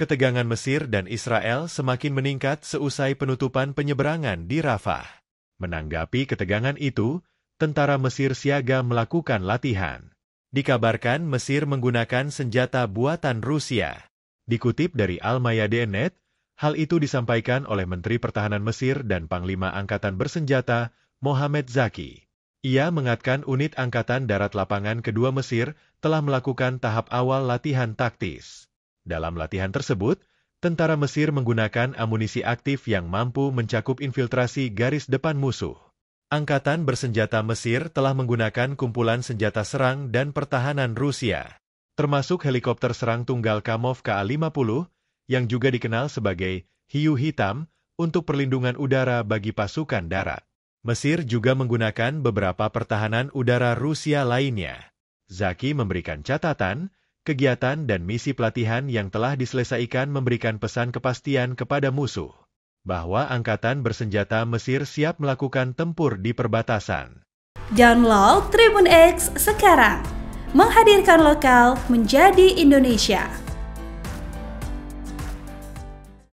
ketegangan Mesir dan Israel semakin meningkat seusai penutupan penyeberangan di Rafah. Menanggapi ketegangan itu, tentara Mesir siaga melakukan latihan. Dikabarkan Mesir menggunakan senjata buatan Rusia. Dikutip dari al mayadeenet hal itu disampaikan oleh Menteri Pertahanan Mesir dan Panglima Angkatan Bersenjata, Mohamed Zaki. Ia mengatakan unit Angkatan Darat Lapangan kedua Mesir telah melakukan tahap awal latihan taktis. Dalam latihan tersebut, tentara Mesir menggunakan amunisi aktif yang mampu mencakup infiltrasi garis depan musuh. Angkatan bersenjata Mesir telah menggunakan kumpulan senjata serang dan pertahanan Rusia, termasuk helikopter serang tunggal Kamov KA-50, yang juga dikenal sebagai hiu hitam, untuk perlindungan udara bagi pasukan darat. Mesir juga menggunakan beberapa pertahanan udara Rusia lainnya. Zaki memberikan catatan, kegiatan dan misi pelatihan yang telah diselesaikan memberikan pesan kepastian kepada musuh bahwa Angkatan Bersenjata Mesir siap melakukan tempur di perbatasan. Download Tribun X sekarang, menghadirkan lokal menjadi Indonesia.